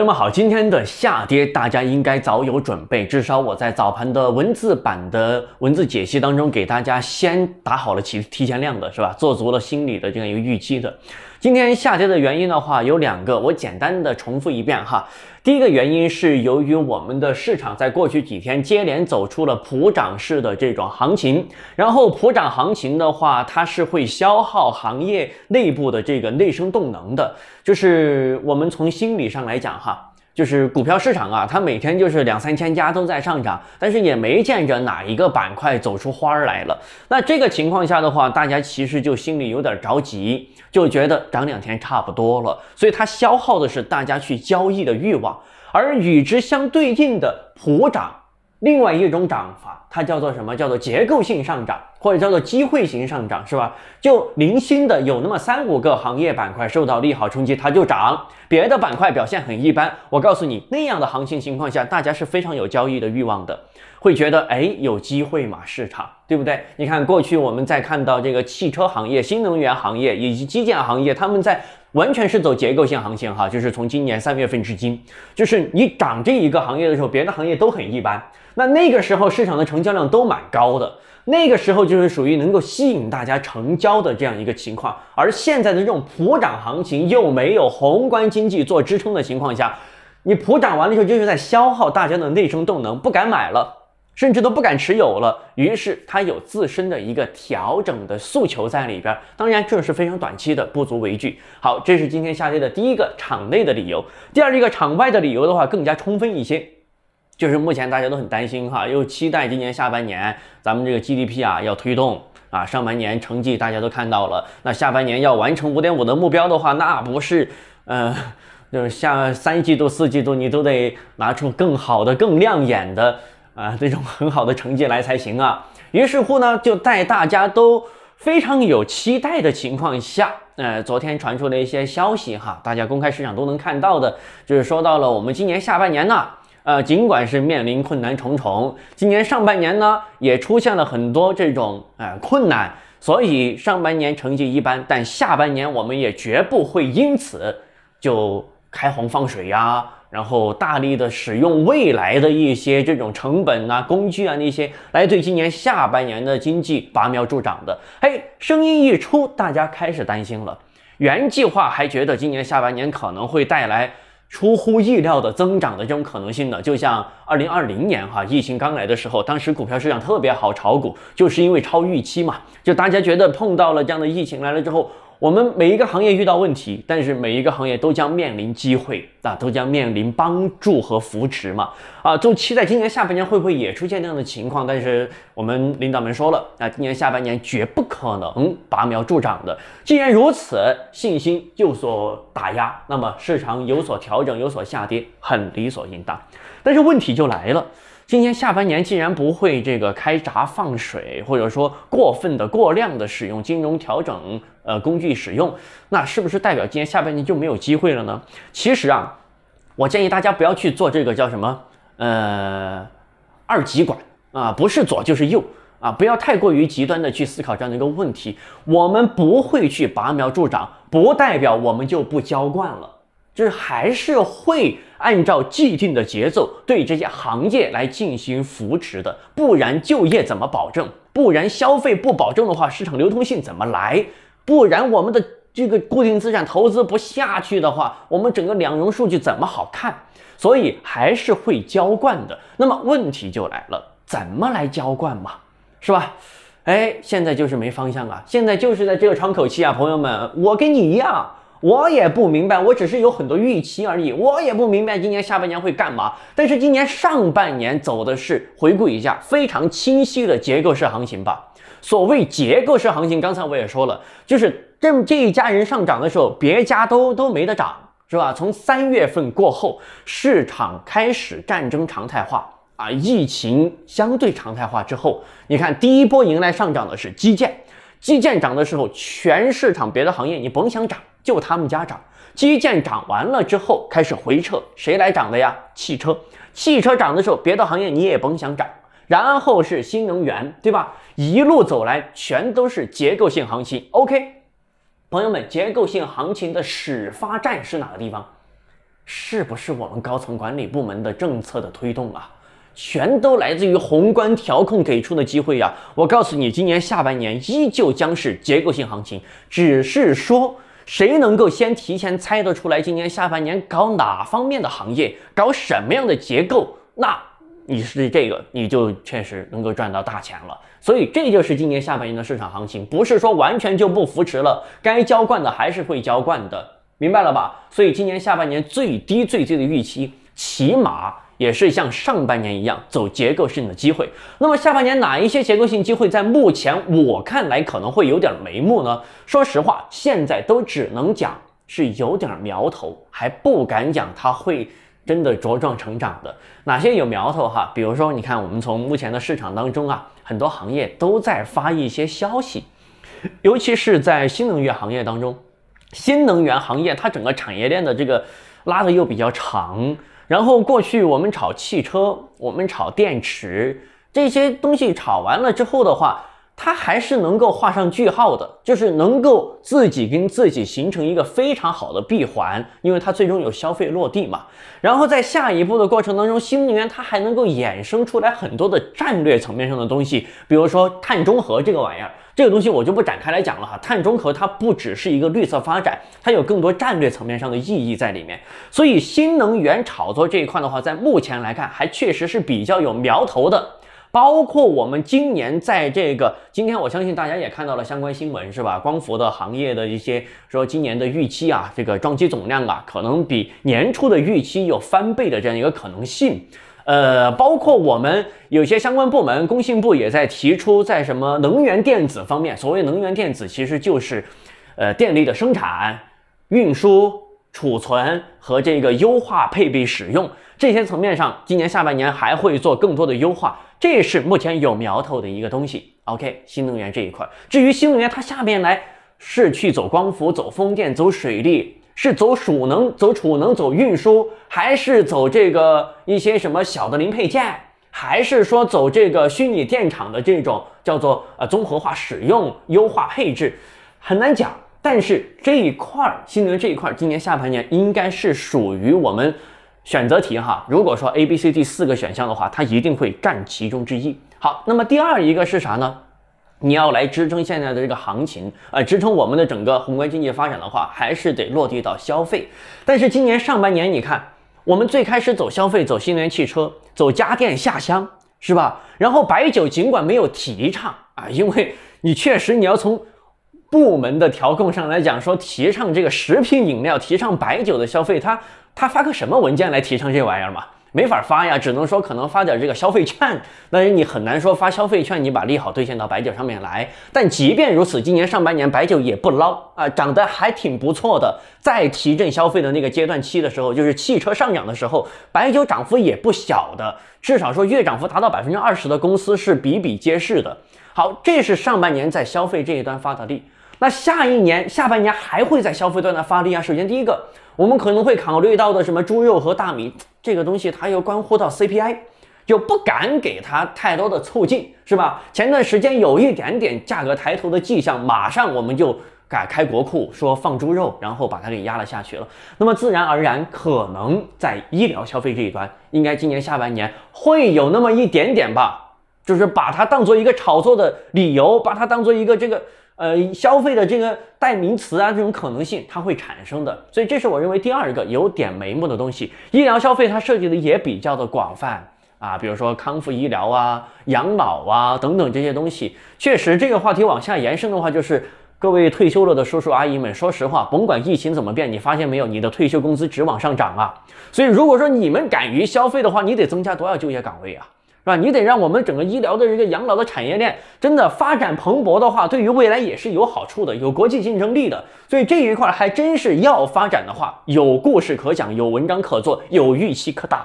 那么好，今天的下跌，大家应该早有准备。至少我在早盘的文字版的文字解析当中，给大家先打好了提提前量的是吧？做足了心理的这样一个预期的。今天下跌的原因的话有两个，我简单的重复一遍哈。第一个原因是由于我们的市场在过去几天接连走出了普涨式的这种行情，然后普涨行情的话，它是会消耗行业内部的这个内生动能的。就是我们从心理上来讲哈，就是股票市场啊，它每天就是两三千家都在上涨，但是也没见着哪一个板块走出花儿来了。那这个情况下的话，大家其实就心里有点着急。就觉得涨两天差不多了，所以它消耗的是大家去交易的欲望，而与之相对应的普涨，另外一种涨法，它叫做什么？叫做结构性上涨。或者叫做机会型上涨是吧？就零星的有那么三五个行业板块受到利好冲击，它就涨，别的板块表现很一般。我告诉你，那样的行情情况下，大家是非常有交易的欲望的，会觉得哎有机会嘛市场，对不对？你看过去我们在看到这个汽车行业、新能源行业以及基建行业，他们在完全是走结构性行情哈，就是从今年三月份至今，就是你涨这一个行业的时候，别的行业都很一般。那那个时候市场的成交量都蛮高的。那个时候就是属于能够吸引大家成交的这样一个情况，而现在的这种普涨行情又没有宏观经济做支撑的情况下，你普涨完了之后就是在消耗大家的内生动能，不敢买了，甚至都不敢持有了，于是它有自身的一个调整的诉求在里边。当然，这是非常短期的，不足为惧。好，这是今天下跌的第一个场内的理由。第二一个场外的理由的话，更加充分一些。就是目前大家都很担心哈，又期待今年下半年咱们这个 GDP 啊要推动啊，上半年成绩大家都看到了，那下半年要完成五点五的目标的话，那不是，嗯，就是下三季度、四季度你都得拿出更好的、更亮眼的啊这种 很好的成绩来才行啊。于是乎呢，就在大家都非常有期待的情况下，呃，昨天传出了一些消息哈，大家公开市场都能看到的，就是说到了我们今年下半年呢。呃，尽管是面临困难重重，今年上半年呢也出现了很多这种呃困难，所以上半年成绩一般，但下半年我们也绝不会因此就开荒放水呀，然后大力的使用未来的一些这种成本啊、工具啊那些来对今年下半年的经济拔苗助长的。嘿，声音一出，大家开始担心了，原计划还觉得今年下半年可能会带来。出乎意料的增长的这种可能性呢，就像二零二零年哈疫情刚来的时候，当时股票市场特别好，炒股就是因为超预期嘛，就大家觉得碰到了这样的疫情来了之后。我们每一个行业遇到问题，但是每一个行业都将面临机会，啊，都将面临帮助和扶持嘛，啊，就期待今年下半年会不会也出现那样的情况？但是我们领导们说了，啊，今年下半年绝不可能拔苗助长的。既然如此，信心有所打压，那么市场有所调整、有所下跌，很理所应当。但是问题就来了，今年下半年既然不会这个开闸放水，或者说过分的、过量的使用金融调整。呃，工具使用，那是不是代表今年下半年就没有机会了呢？其实啊，我建议大家不要去做这个叫什么呃二极管啊，不是左就是右啊，不要太过于极端的去思考这样的一个问题。我们不会去拔苗助长，不代表我们就不浇灌了，就是还是会按照既定的节奏对这些行业来进行扶持的。不然就业怎么保证？不然消费不保证的话，市场流通性怎么来？不然我们的这个固定资产投资不下去的话，我们整个两融数据怎么好看？所以还是会浇灌的。那么问题就来了，怎么来浇灌嘛，是吧？哎，现在就是没方向啊，现在就是在这个窗口期啊，朋友们，我跟你一样，我也不明白，我只是有很多预期而已，我也不明白今年下半年会干嘛。但是今年上半年走的是回顾一下非常清晰的结构式行情吧。所谓结构式行情，刚才我也说了，就是这这一家人上涨的时候，别家都都没得涨，是吧？从三月份过后，市场开始战争常态化啊，疫情相对常态化之后，你看第一波迎来上涨的是基建，基建涨的时候，全市场别的行业你甭想涨，就他们家涨。基建涨完了之后开始回撤，谁来涨的呀？汽车，汽车涨的时候，别的行业你也甭想涨。然后是新能源，对吧？一路走来，全都是结构性行情。OK，朋友们，结构性行情的始发站是哪个地方？是不是我们高层管理部门的政策的推动啊？全都来自于宏观调控给出的机会呀！我告诉你，今年下半年依旧将是结构性行情，只是说谁能够先提前猜得出来，今年下半年搞哪方面的行业，搞什么样的结构，那。你是这个，你就确实能够赚到大钱了。所以这就是今年下半年的市场行情，不是说完全就不扶持了，该浇灌的还是会浇灌的，明白了吧？所以今年下半年最低最低的预期，起码也是像上半年一样走结构性的机会。那么下半年哪一些结构性机会在目前我看来可能会有点眉目呢？说实话，现在都只能讲是有点苗头，还不敢讲它会。真的茁壮成长的哪些有苗头哈？比如说，你看我们从目前的市场当中啊，很多行业都在发一些消息，尤其是在新能源行业当中。新能源行业它整个产业链的这个拉的又比较长，然后过去我们炒汽车，我们炒电池这些东西炒完了之后的话。它还是能够画上句号的，就是能够自己跟自己形成一个非常好的闭环，因为它最终有消费落地嘛。然后在下一步的过程当中，新能源它还能够衍生出来很多的战略层面上的东西，比如说碳中和这个玩意儿，这个东西我就不展开来讲了哈。碳中和它不只是一个绿色发展，它有更多战略层面上的意义在里面。所以新能源炒作这一块的话，在目前来看，还确实是比较有苗头的。包括我们今年在这个今天，我相信大家也看到了相关新闻，是吧？光伏的行业的一些说今年的预期啊，这个装机总量啊，可能比年初的预期有翻倍的这样一个可能性。呃，包括我们有些相关部门，工信部也在提出，在什么能源电子方面，所谓能源电子其实就是，呃，电力的生产、运输、储存和这个优化配备使用。这些层面上，今年下半年还会做更多的优化，这是目前有苗头的一个东西。OK，新能源这一块，至于新能源它下面来是去走光伏、走风电、走水利，是走储能、走储能、走运输，还是走这个一些什么小的零配件，还是说走这个虚拟电厂的这种叫做呃综合化使用、优化配置，很难讲。但是这一块儿新能源这一块儿，今年下半年应该是属于我们。选择题哈，如果说 A B C D 四个选项的话，它一定会占其中之一。好，那么第二一个是啥呢？你要来支撑现在的这个行情啊，支撑我们的整个宏观经济发展的话，还是得落地到消费。但是今年上半年，你看我们最开始走消费，走新能源汽车，走家电下乡，是吧？然后白酒尽管没有提倡啊，因为你确实你要从部门的调控上来讲，说提倡这个食品饮料，提倡白酒的消费，它。他发个什么文件来提倡这玩意儿嘛？没法发呀，只能说可能发点这个消费券。但是你很难说发消费券，你把利好兑现到白酒上面来。但即便如此，今年上半年白酒也不孬啊，涨得还挺不错的。在提振消费的那个阶段期的时候，就是汽车上涨的时候，白酒涨幅也不小的。至少说月涨幅达到百分之二十的公司是比比皆是的。好，这是上半年在消费这一端发的力。那下一年下半年还会在消费端的发力啊？首先第一个，我们可能会考虑到的什么猪肉和大米这个东西，它又关乎到 CPI，就不敢给它太多的促进，是吧？前段时间有一点点价格抬头的迹象，马上我们就改开国库说放猪肉，然后把它给压了下去了。那么自然而然，可能在医疗消费这一端，应该今年下半年会有那么一点点吧，就是把它当做一个炒作的理由，把它当做一个这个。呃，消费的这个代名词啊，这种可能性它会产生的，所以这是我认为第二个有点眉目的东西。医疗消费它涉及的也比较的广泛啊，比如说康复医疗啊、养老啊等等这些东西。确实，这个话题往下延伸的话，就是各位退休了的叔叔阿姨们，说实话，甭管疫情怎么变，你发现没有，你的退休工资只往上涨啊。所以，如果说你们敢于消费的话，你得增加多少就业岗位啊？是吧？你得让我们整个医疗的这个养老的产业链真的发展蓬勃的话，对于未来也是有好处的，有国际竞争力的。所以这一块还真是要发展的话，有故事可讲，有文章可做，有预期可打。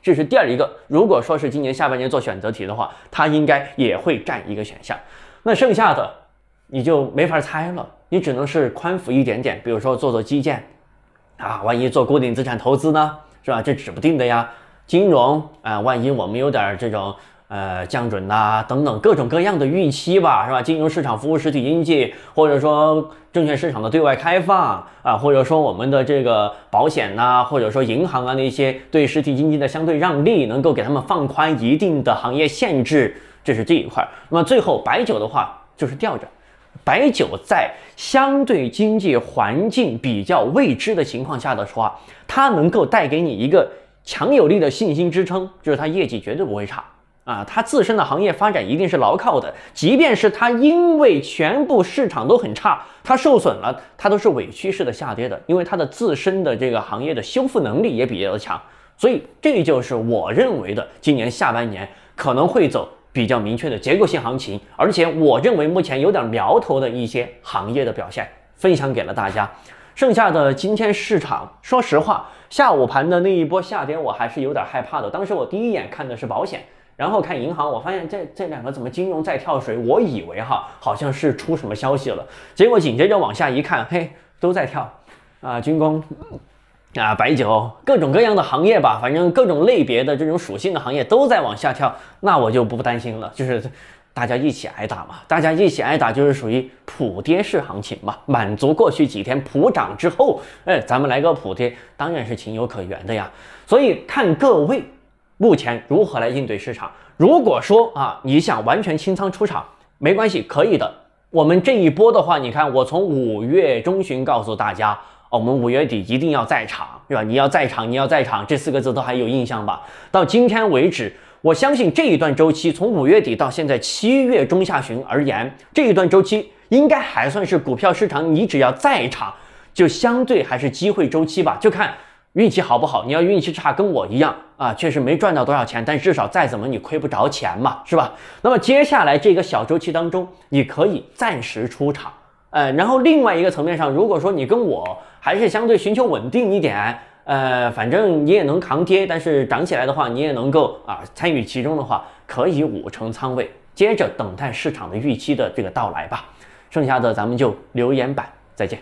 这是第二一个。如果说是今年下半年做选择题的话，它应该也会占一个选项。那剩下的你就没法猜了，你只能是宽幅一点点，比如说做做基建啊，万一做固定资产投资呢，是吧？这指不定的呀。金融啊，万一我们有点这种呃降准呐等等各种各样的预期吧，是吧？金融市场服务实体经济，或者说证券市场的对外开放啊，或者说我们的这个保险呐，或者说银行啊那些对实体经济的相对让利，能够给他们放宽一定的行业限制，这是这一块。那么最后白酒的话就是吊着，白酒在相对经济环境比较未知的情况下的话，它能够带给你一个。强有力的信心支撑，就是它业绩绝对不会差啊！它自身的行业发展一定是牢靠的，即便是它因为全部市场都很差，它受损了，它都是尾趋势的下跌的，因为它的自身的这个行业的修复能力也比较强，所以这就是我认为的今年下半年可能会走比较明确的结构性行情，而且我认为目前有点苗头的一些行业的表现，分享给了大家。剩下的今天市场，说实话，下午盘的那一波下跌，我还是有点害怕的。当时我第一眼看的是保险，然后看银行，我发现这这两个怎么金融在跳水？我以为哈，好像是出什么消息了。结果紧接着往下一看，嘿，都在跳啊，军工啊，白酒，各种各样的行业吧，反正各种类别的这种属性的行业都在往下跳，那我就不担心了，就是。大家一起挨打嘛？大家一起挨打就是属于普跌式行情嘛？满足过去几天普涨之后，哎，咱们来个普跌，当然是情有可原的呀。所以看各位目前如何来应对市场。如果说啊，你想完全清仓出场，没关系，可以的。我们这一波的话，你看我从五月中旬告诉大家，我们五月底一定要在场，对吧？你要在场，你要在场，这四个字都还有印象吧？到今天为止。我相信这一段周期，从五月底到现在七月中下旬而言，这一段周期应该还算是股票市场。你只要在场，就相对还是机会周期吧，就看运气好不好。你要运气差，跟我一样啊，确实没赚到多少钱，但至少再怎么你亏不着钱嘛，是吧？那么接下来这个小周期当中，你可以暂时出场，嗯，然后另外一个层面上，如果说你跟我还是相对寻求稳定一点。呃，反正你也能扛跌，但是涨起来的话，你也能够啊参与其中的话，可以五成仓位，接着等待市场的预期的这个到来吧。剩下的咱们就留言板再见。